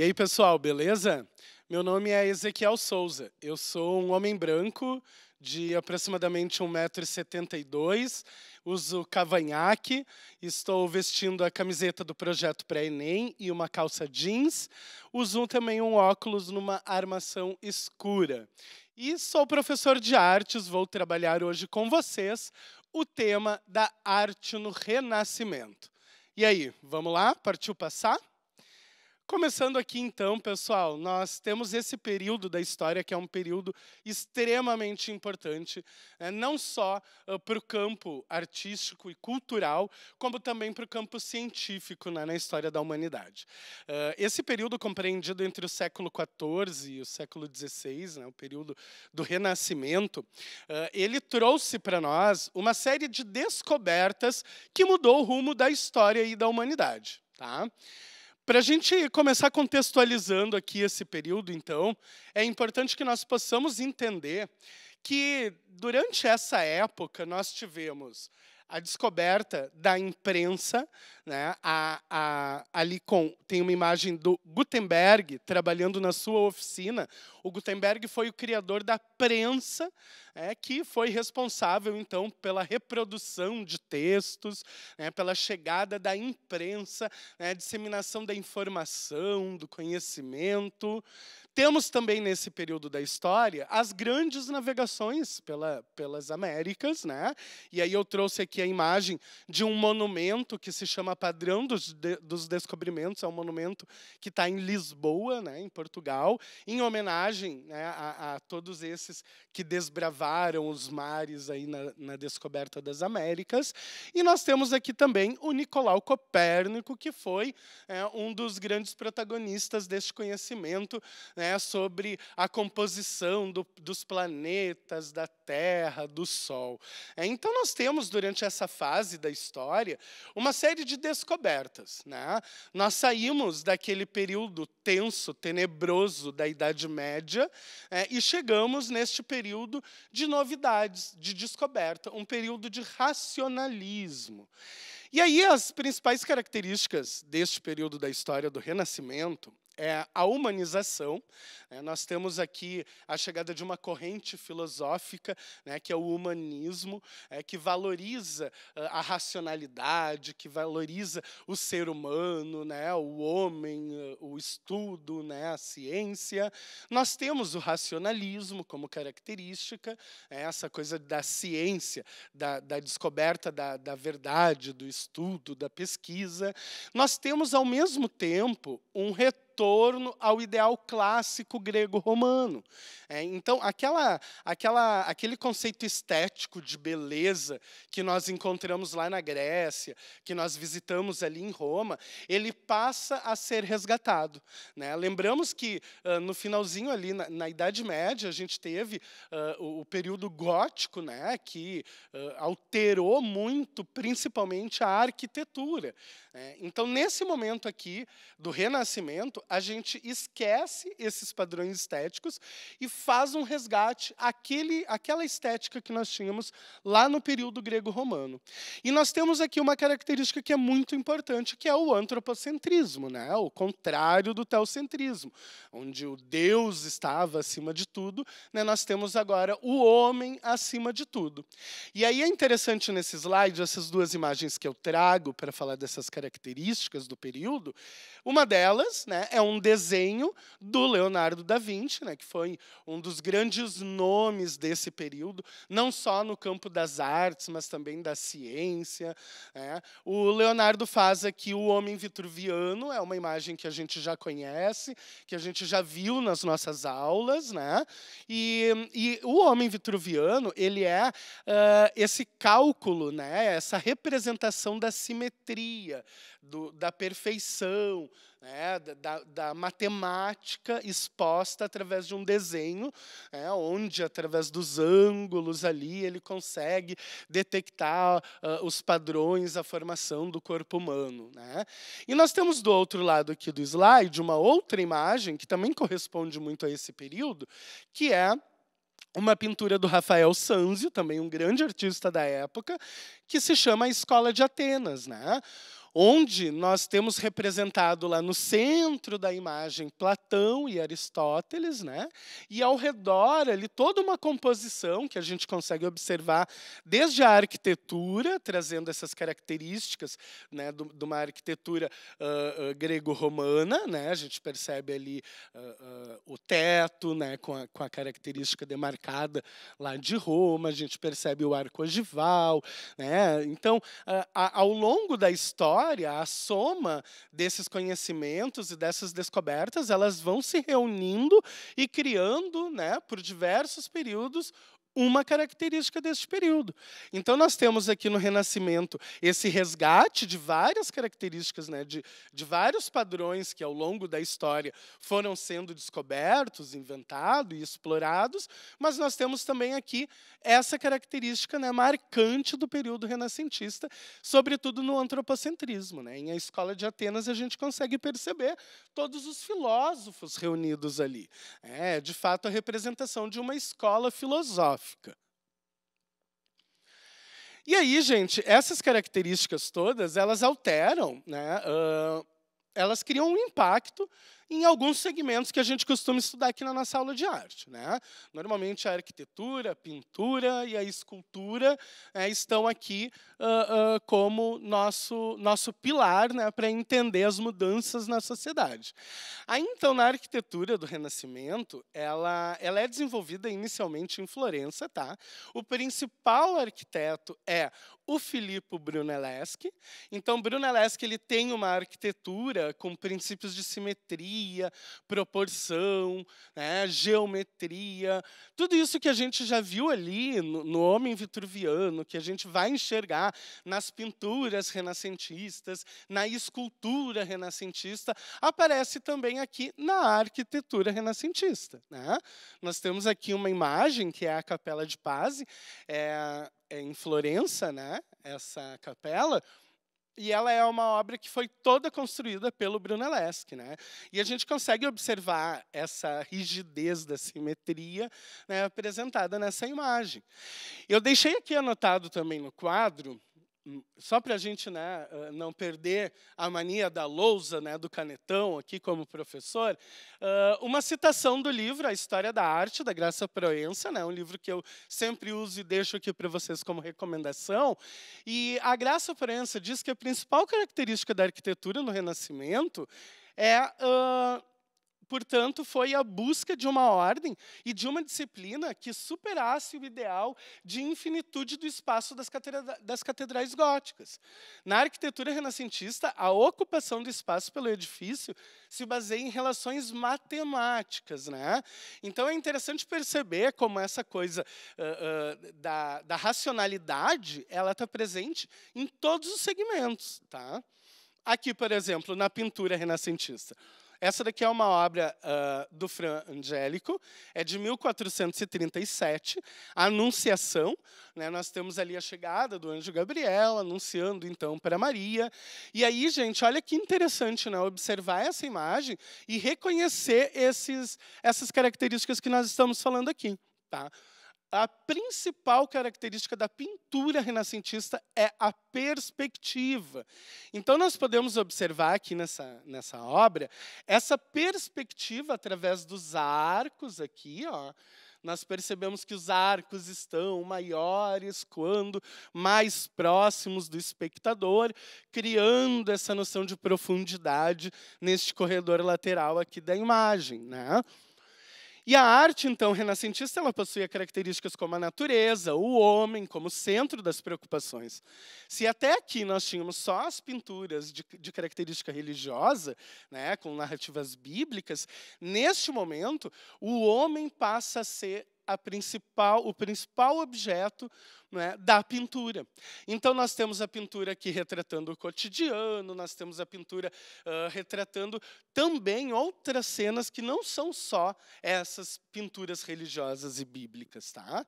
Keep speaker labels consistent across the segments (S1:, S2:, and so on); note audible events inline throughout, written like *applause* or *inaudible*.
S1: E aí, pessoal, beleza? Meu nome é Ezequiel Souza. Eu sou um homem branco de aproximadamente 1,72m, uso cavanhaque, estou vestindo a camiseta do projeto pré-ENEM e uma calça jeans, uso também um óculos numa armação escura. E sou professor de artes, vou trabalhar hoje com vocês o tema da arte no Renascimento. E aí, vamos lá? Partiu passar? Começando aqui então, pessoal, nós temos esse período da história que é um período extremamente importante, né? não só uh, para o campo artístico e cultural, como também para o campo científico né? na história da humanidade. Uh, esse período compreendido entre o século XIV e o século XVI, né? o período do Renascimento, uh, ele trouxe para nós uma série de descobertas que mudou o rumo da história e da humanidade. Tá? Para a gente começar contextualizando aqui esse período, então, é importante que nós possamos entender que durante essa época nós tivemos a descoberta da imprensa, né, a, a, ali com, tem uma imagem do Gutenberg trabalhando na sua oficina. O Gutenberg foi o criador da prensa, é, que foi responsável, então, pela reprodução de textos, né, pela chegada da imprensa, né, disseminação da informação, do conhecimento. Temos também nesse período da história as grandes navegações pela, pelas Américas, né? E aí eu trouxe aqui a imagem de um monumento que se chama Padrão dos, de, dos Descobrimentos, é um monumento que está em Lisboa, né, em Portugal, em homenagem né, a, a, todos esses que desbravaram os mares aí na, na descoberta das Américas. E nós temos aqui também o Nicolau Copérnico, que foi é, um dos grandes protagonistas deste conhecimento né, sobre a composição do, dos planetas, da Terra, do Sol. É, então, nós temos, durante essa fase da história, uma série de descobertas. Né? Nós saímos daquele período tenso, tenebroso da Idade Média é, e chegamos neste período de novidades, de descoberta, um período de racionalismo. E aí, as principais características deste período da história do Renascimento é a humanização. Né? nós temos aqui a chegada de uma corrente filosófica, né, que é o humanismo, é, que valoriza a racionalidade, que valoriza o ser humano, né, o homem, o estudo, né, a ciência. Nós temos o racionalismo como característica, né, essa coisa da ciência, da, da descoberta da, da verdade, do estudo, da pesquisa. Nós temos, ao mesmo tempo, um retorno retorno ao ideal clássico grego-romano. É, então, aquela, aquela, aquele conceito estético de beleza que nós encontramos lá na Grécia, que nós visitamos ali em Roma, ele passa a ser resgatado. Né? Lembramos que uh, no finalzinho ali, na, na, Idade Média, a gente teve uh, o, o, período gótico, né, que uh, alterou muito, principalmente, a arquitetura. Né? Então, nesse momento aqui do Renascimento, a gente esquece esses padrões estéticos e faz um resgate àquele, àquela estética que nós tínhamos lá no período grego-romano. E nós temos aqui uma característica que é muito importante, que é o antropocentrismo, né? o contrário do teocentrismo, onde o Deus estava acima de tudo, né? nós temos agora o homem acima de tudo. E aí é interessante nesse slide, essas duas imagens que eu trago para falar dessas características do período, uma delas né, é um desenho do Leonardo da Vinci, né, que foi um dos grandes nomes desse período, não só no campo das artes, mas também da ciência. Né. O Leonardo faz aqui o homem vitruviano, é uma imagem que a gente já conhece, que a gente já viu nas nossas aulas, né? E, e o homem vitruviano ele é uh, esse cálculo, né? Essa representação da simetria, do, da perfeição, né, da, da, matemática exposta através de um desenho, né, onde, através dos ângulos ali, ele consegue detectar uh, os padrões, a formação do corpo humano. Né. E nós temos do outro lado aqui do slide uma outra imagem que também corresponde muito a esse período, que é uma pintura do Rafael Sanzio, também um grande artista da época, que se chama A Escola de Atenas, né? onde nós temos representado lá no centro da imagem Platão e Aristóteles, né? E ao redor ali toda uma composição que a gente consegue observar desde a arquitetura, trazendo essas características, né, do, de uma arquitetura uh, uh, grego-romana, né? A gente percebe ali uh, o teto, né, com a, com a característica demarcada lá de Roma, a gente percebe o arco ogival, né? Então, ao longo da história a soma desses conhecimentos e dessas descobertas, elas vão se reunindo e criando, né, por diversos períodos, uma característica desse período. Então, nós temos aqui no Renascimento esse resgate de várias características, né, de, de vários padrões que, ao longo da história, foram sendo descobertos, inventados e explorados, mas nós temos também aqui essa característica né, marcante do período renascentista, sobretudo no antropocentrismo. Né? Em A Escola de Atenas, a gente consegue perceber todos os filósofos reunidos ali. É, de fato, a representação de uma escola filosófica. E aí, gente, essas características todas, elas alteram, né? Uh, elas criam um impacto em alguns segmentos que a gente costuma estudar aqui na nossa aula de arte. Né? Normalmente a arquitetura, a pintura e a escultura é, estão aqui uh, uh, como nosso, nosso pilar né, para entender as mudanças na sociedade. Aí, então, na arquitetura do Renascimento, ela, ela é desenvolvida inicialmente em Florença. Tá? O principal arquiteto é o Filippo Brunelleschi. Então, Brunelleschi ele tem uma arquitetura com princípios de simetria, proporção, né, geometria, tudo isso que a gente já viu ali no, no Homem Vitruviano, que a gente vai enxergar nas pinturas renascentistas, na escultura renascentista, aparece também aqui na arquitetura renascentista. Né? Nós temos aqui uma imagem que é a Capela de Paz, é, é em Florença, né? Essa capela. E ela é uma obra que foi toda construída pelo Brunelleschi, né? E a gente consegue observar essa rigidez da simetria né, apresentada nessa imagem. Eu deixei aqui anotado também no quadro Hum, só para a gente né, eh, não perder a mania da lousa, né, do canetão aqui como professor, eh, uma citação do livro A História da Arte, da Graça Proença, né, um livro que eu sempre uso e deixo aqui para vocês como recomendação. E a Graça Proença diz que a principal característica da arquitetura no Renascimento é uh, portanto, foi a busca de uma ordem e de uma disciplina que superasse o ideal de infinitude do espaço das, catedra das catedrais góticas. Na arquitetura renascentista, a ocupação do espaço pelo edifício se baseia em relações matemáticas. Né? Então, é interessante perceber como essa coisa uh, uh, da, da racionalidade ela está presente em todos os segmentos. Tá? Aqui, por exemplo, na pintura renascentista. Essa daqui é uma obra uh, do Fran Angélico, é de 1437, a Anunciação. Né? Nós temos ali a chegada do anjo Gabriel, anunciando então para Maria. E aí, gente, olha que interessante né? observar essa imagem e reconhecer esses, essas características que nós estamos falando aqui. Tá? a principal característica da pintura renascentista é a perspectiva. Então, nós podemos observar aqui nessa, nessa obra essa perspectiva através dos arcos aqui, ó. Nós percebemos que os arcos estão maiores quando mais próximos do espectador, criando essa noção de profundidade neste corredor lateral aqui da imagem, né? E a arte, então, renascentista, ela possuía características como a natureza, o homem, como centro das preocupações. Se até aqui nós tínhamos só as pinturas de, de característica religiosa, né, com narrativas bíblicas, neste momento, o homem passa a ser principal, o principal objeto é, da pintura. Então, nós temos a pintura aqui retratando o cotidiano, nós temos a pintura uh, retratando também outras cenas que não são só essas pinturas religiosas e bíblicas. Tá?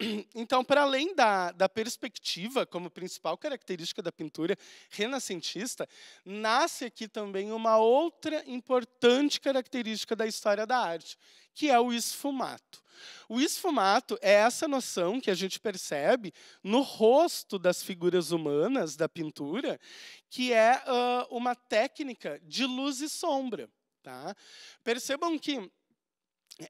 S1: Uh, *clears throat* então, para além da, da perspectiva como principal característica da pintura renascentista, nasce aqui também uma outra importante característica da história da arte, que é o esfumato. O esfumato é essa noção que a gente percebe no rosto das figuras humanas da pintura, que é uh, uma técnica de luz e sombra. Tá? Percebam que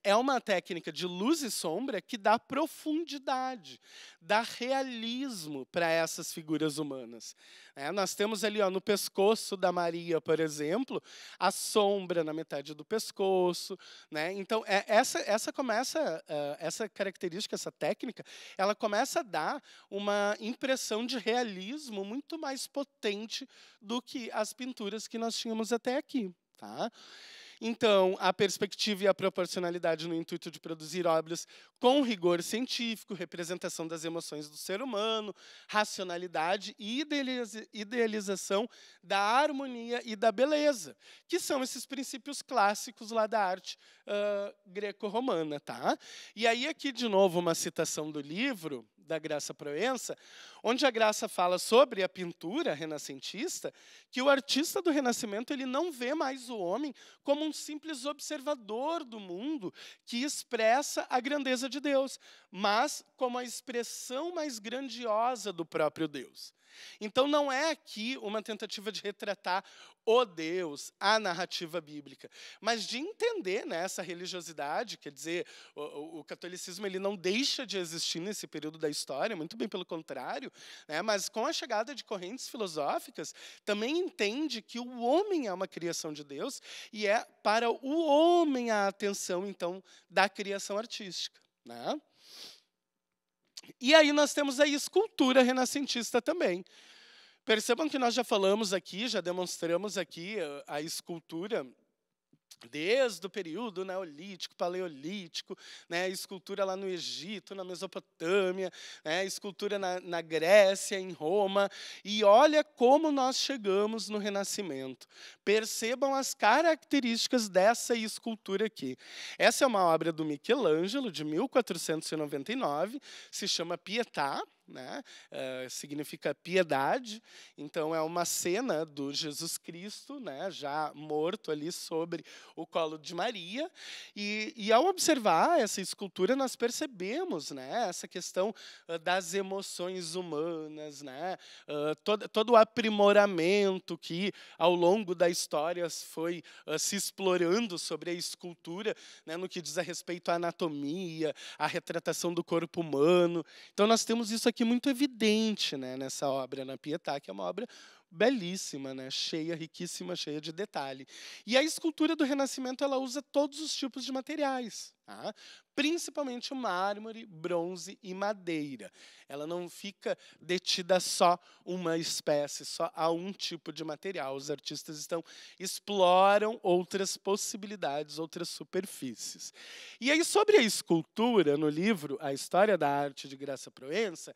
S1: é uma técnica de luz e sombra que dá profundidade, dá realismo para essas figuras humanas. É, nós temos ali ó, no pescoço da Maria, por exemplo, a sombra na metade do pescoço. Né? Então, é, essa, essa, começa, uh, essa característica, essa técnica, ela começa a dar uma impressão de realismo muito mais potente do que as pinturas que nós tínhamos até aqui. Tá? Então, a perspectiva e a proporcionalidade no intuito de produzir obras com rigor científico, representação das emoções do ser humano, racionalidade e idealização da harmonia e da beleza, que são esses princípios clássicos lá da arte uh, greco-romana. Tá? E aí, aqui, de novo, uma citação do livro da Graça Proença, onde a Graça fala sobre a pintura renascentista, que o artista do Renascimento ele não vê mais o homem como um simples observador do mundo que expressa a grandeza de Deus, mas como a expressão mais grandiosa do próprio Deus. Então não é aqui uma tentativa de retratar o Deus, a narrativa bíblica, mas de entender né, essa religiosidade, quer dizer, o, o, catolicismo ele não deixa de existir nesse período da história, muito bem pelo contrário, né, mas com a chegada de correntes filosóficas, também entende que o homem é uma criação de Deus e é para o homem a atenção, então, da criação artística. Né? E aí nós temos a escultura renascentista também. Percebam que nós já falamos aqui, já demonstramos aqui eh, a escultura desde o período neolítico, paleolítico, né, escultura lá no Egito, na Mesopotâmia, né, escultura na, na, Grécia, em Roma, e olha como nós chegamos no Renascimento. Percebam as características dessa escultura aqui. Essa é uma obra do Michelangelo, de 1499, se chama Pietà, né? Uh, significa piedade. Então é uma cena do Jesus Cristo, né? Já morto ali sobre o colo de Maria. E, e ao observar essa escultura nós percebemos, né? Essa questão ah, das emoções humanas, né? Uh, ah, todo, todo o aprimoramento que ao longo da história foi ah, se explorando sobre a escultura, né? No que diz a respeito à anatomia, à retratação do corpo humano. Então nós temos isso aqui é muito evidente né, nessa obra, na Pietà, que é uma obra belíssima, né? Cheia, riquíssima, cheia de detalhe. E a escultura do Renascimento ela usa todos os tipos de materiais, tá? principalmente mármore, bronze e madeira. Ela não fica detida só uma espécie, só a um tipo de material. Os artistas estão exploram outras possibilidades, outras superfícies. E aí sobre a escultura no livro A História da Arte de Graça Proença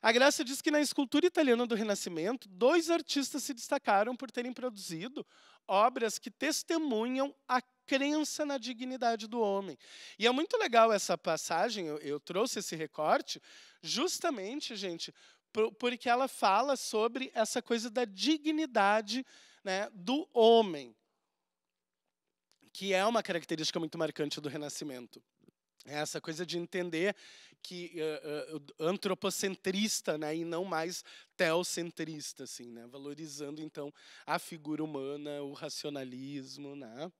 S1: a Graça diz que na escultura italiana do Renascimento, dois artistas se destacaram por terem produzido obras que testemunham a crença na dignidade do homem. E é muito legal essa passagem, eu, eu trouxe esse recorte, justamente, gente, por, porque ela fala sobre essa coisa da dignidade né, do homem, que é uma característica muito marcante do Renascimento essa coisa de entender que uh, uh, antropocentrista, né, e não mais teocentrista, assim, né, valorizando então a figura humana, o racionalismo, né.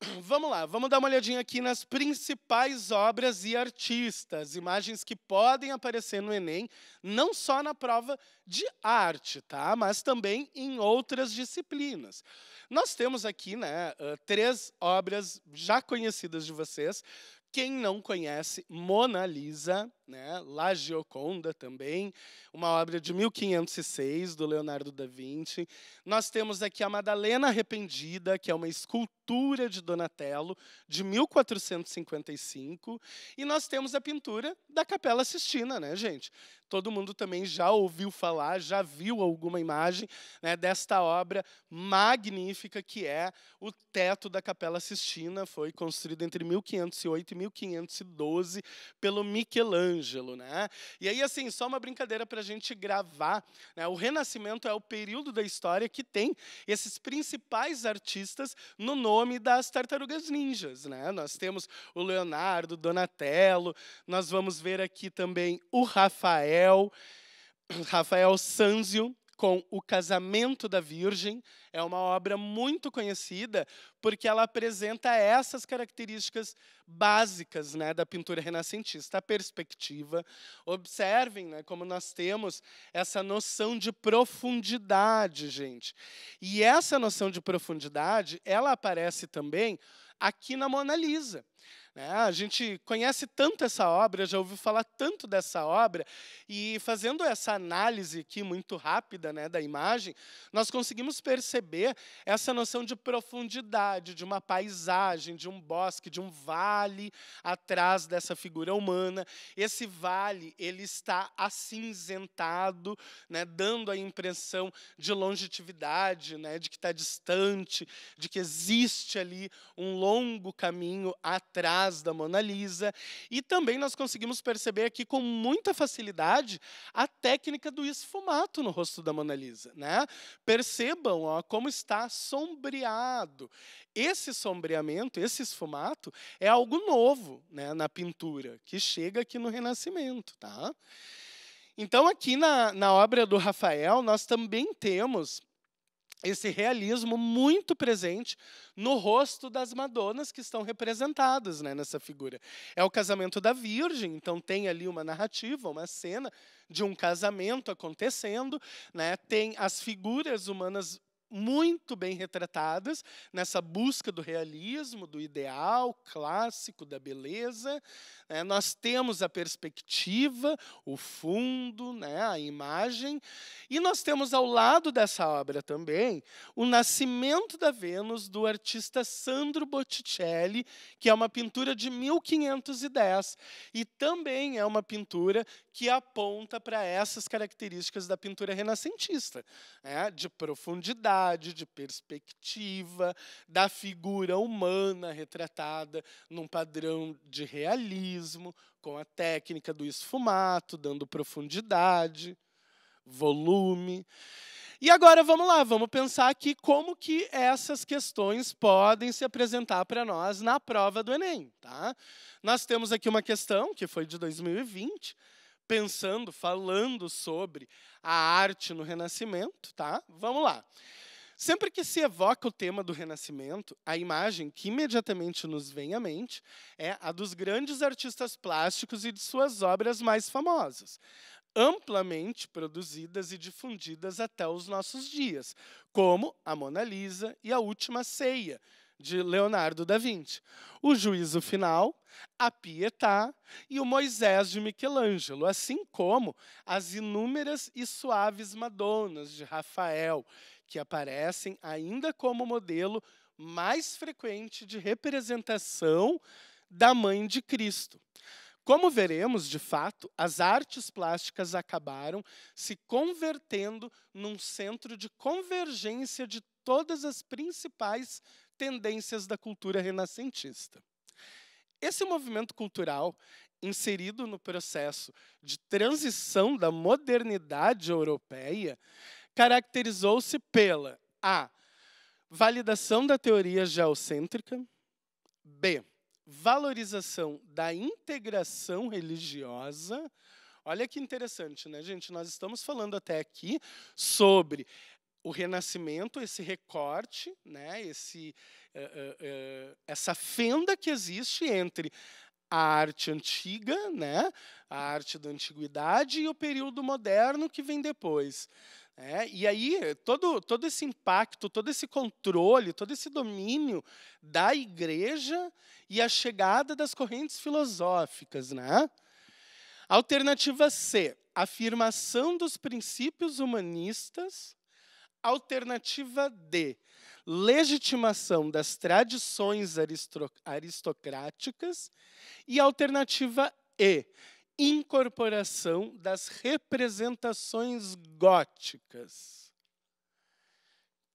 S1: *clears throat* Vamos lá, vamos dar uma olhadinha aqui nas principais obras e artistas, imagens que podem aparecer no Enem, não só na prova de arte, tá? Mas também em outras disciplinas. Nós temos aqui, né, eh, três obras já conhecidas de vocês, quem não conhece Mona Lisa né? La Gioconda também, uma obra de 1506 do Leonardo da Vinci. Nós temos aqui a Madalena Arrependida, que é uma escultura de Donatello de 1455, e nós temos a pintura da Capela Sistina, né, gente? Todo mundo também já ouviu falar, já viu alguma imagem né, desta obra magnífica que é o teto da Capela Sistina, foi construído entre 1508 e 1512 pelo Michelangelo. Ângelo, né? E aí, assim, só uma brincadeira para a gente gravar. Né? O Renascimento é o período da história que tem esses principais artistas no nome das tartarugas ninjas, né? Nós temos o Leonardo, Donatello, nós vamos ver aqui também o Rafael, Rafael Sanzio, com O Casamento da Virgem. É uma obra muito conhecida porque ela apresenta essas características básicas né, da pintura renascentista, a perspectiva. Observem né, como nós temos essa noção de profundidade, gente. E essa noção de profundidade, ela aparece também aqui na Mona Lisa. Né? Ah, a gente conhece tanto essa obra, já ouviu falar tanto dessa obra, e fazendo essa análise aqui muito rápida né, da imagem, nós conseguimos perceber essa noção de profundidade, de uma paisagem, de um bosque, de um vale atrás dessa figura humana. Esse vale ele está acinzentado, né, dando a impressão de longevidade, né, de que está distante, de que existe ali um longo caminho até atrás da Mona Lisa. E também nós conseguimos perceber aqui com muita facilidade a técnica do esfumato no rosto da Mona Lisa. Né? Percebam ó, como está sombreado. Esse sombreamento, esse esfumato, é algo novo né, na pintura, que chega aqui no Renascimento. Tá? Então, aqui na, na obra do Rafael, nós também temos esse realismo muito presente no rosto das Madonas que estão representadas né, nessa figura. É o casamento da Virgem, então tem ali uma narrativa, uma cena de um casamento acontecendo, né, tem as figuras humanas muito bem retratadas nessa busca do realismo, do ideal clássico da beleza. É, nós temos a perspectiva, o fundo, né, a imagem, e nós temos ao lado dessa obra também o Nascimento da Vênus do artista Sandro Botticelli, que é uma pintura de 1510 e também é uma pintura que aponta para essas características da pintura renascentista, né? de profundidade, de perspectiva, da figura humana retratada num padrão de realismo, com a técnica do esfumato, dando profundidade, volume. E agora vamos lá, vamos pensar aqui como que essas questões podem se apresentar para nós na prova do Enem, tá? Nós temos aqui uma questão que foi de 2020, pensando, falando sobre a arte no Renascimento, tá? Vamos lá. Sempre que se evoca o tema do Renascimento, a imagem que imediatamente nos vem à mente é a dos grandes artistas plásticos e de suas obras mais famosas, amplamente produzidas e difundidas até os nossos dias, como a Mona Lisa e a Última Ceia, de Leonardo da Vinci. O Juízo Final, a Pietà e o Moisés de Michelangelo, assim como as inúmeras e suaves Madonas de Rafael, que aparecem ainda como modelo mais frequente de representação da Mãe de Cristo. Como veremos, de fato, as artes plásticas acabaram se convertendo num centro de convergência de todas as principais tendências da cultura renascentista. Esse movimento cultural, inserido no processo de transição da modernidade europeia, caracterizou-se pela A. Validação da teoria geocêntrica, B. Valorização da integração religiosa. Olha que interessante, né, gente? Nós estamos falando até aqui sobre o renascimento, esse recorte, né, esse, uh, uh, essa fenda que existe entre a arte antiga, né, a arte da antiguidade e o período moderno que vem depois. né e aí, todo, todo esse impacto, todo esse controle, todo esse domínio da igreja e a chegada das correntes filosóficas. Né? Alternativa C, afirmação dos princípios humanistas alternativa D, legitimação das tradições aristocráticas, e alternativa E, incorporação das representações góticas.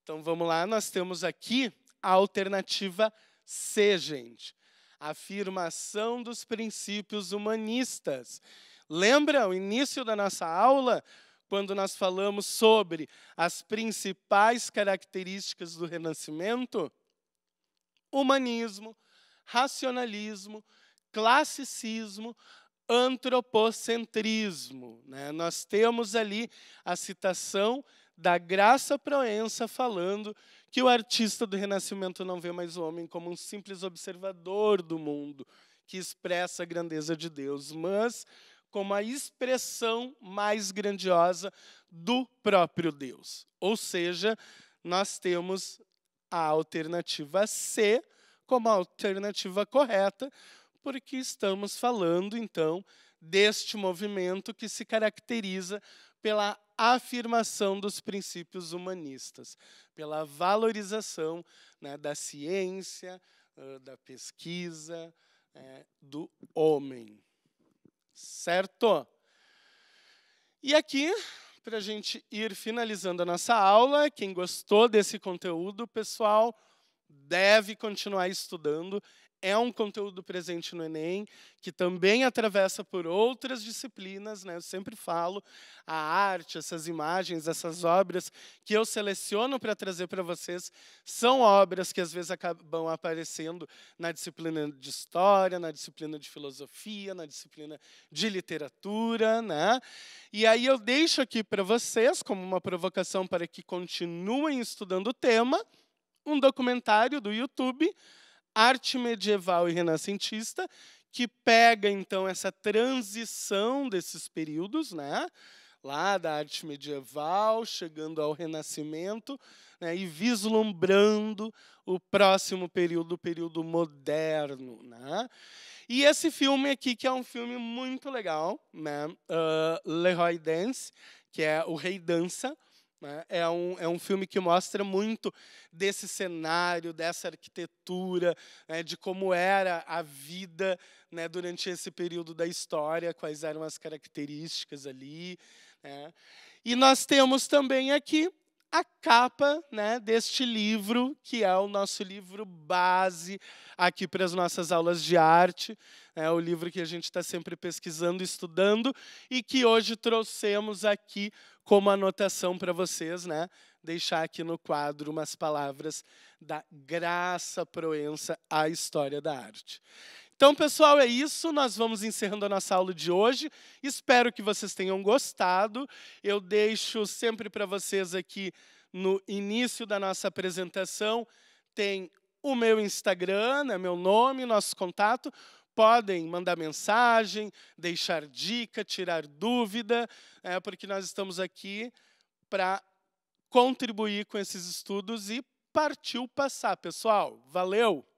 S1: Então vamos lá, nós temos aqui a alternativa C, gente. Afirmação dos princípios humanistas. Lembra o início da nossa aula? quando nós falamos sobre as principais características do renascimento? Humanismo, racionalismo, classicismo, antropocentrismo. Né? Nós temos ali a citação da Graça Proença falando que o artista do Renascimento não vê mais o homem como um simples observador do mundo que expressa a grandeza de Deus, mas como a expressão mais grandiosa do próprio Deus. Ou seja, nós temos a alternativa C como a alternativa correta, porque estamos falando então deste movimento que se caracteriza pela afirmação dos princípios humanistas, pela valorização né, da ciência, ah, da pesquisa, é, do homem. Certo? E aqui, para a gente ir finalizando a nossa aula, quem gostou desse conteúdo, pessoal, deve continuar estudando é um conteúdo presente no Enem, que também atravessa por outras disciplinas. Né? Eu sempre falo a arte, essas imagens, essas obras que eu seleciono para trazer para vocês são obras que às vezes acabam aparecendo na disciplina de história, na disciplina de filosofia, na disciplina de literatura. Né? E aí eu deixo aqui para vocês, como uma provocação para que continuem estudando o tema, um documentário do YouTube arte medieval e renascentista, que pega então essa transição desses períodos, né? lá da arte medieval, chegando ao Renascimento, né, e vislumbrando o próximo período, o período moderno. Né? E esse filme aqui, que é um filme muito legal, né? Uh, ah, Leroy Dance, que é O Rei Dança, né, é um, é um filme que mostra muito desse cenário, dessa arquitetura, né, de como era a vida né, durante esse período da história, quais eram as características ali. Né. E nós temos também aqui a capa né, deste livro, que é o nosso livro base aqui para as nossas aulas de arte, é o livro que a gente está sempre pesquisando, estudando, e que hoje trouxemos aqui como anotação para vocês, né? deixar aqui no quadro umas palavras da Graça Proença à História da Arte. Então, pessoal, é isso. Nós vamos encerrando a nossa aula de hoje. Espero que vocês tenham gostado. Eu deixo sempre para vocês aqui no início da nossa apresentação tem o meu Instagram, né, meu nome, nosso contato. Podem mandar mensagem, deixar dica, tirar dúvida, é, porque nós estamos aqui para contribuir com esses estudos e partiu passar, pessoal. Valeu!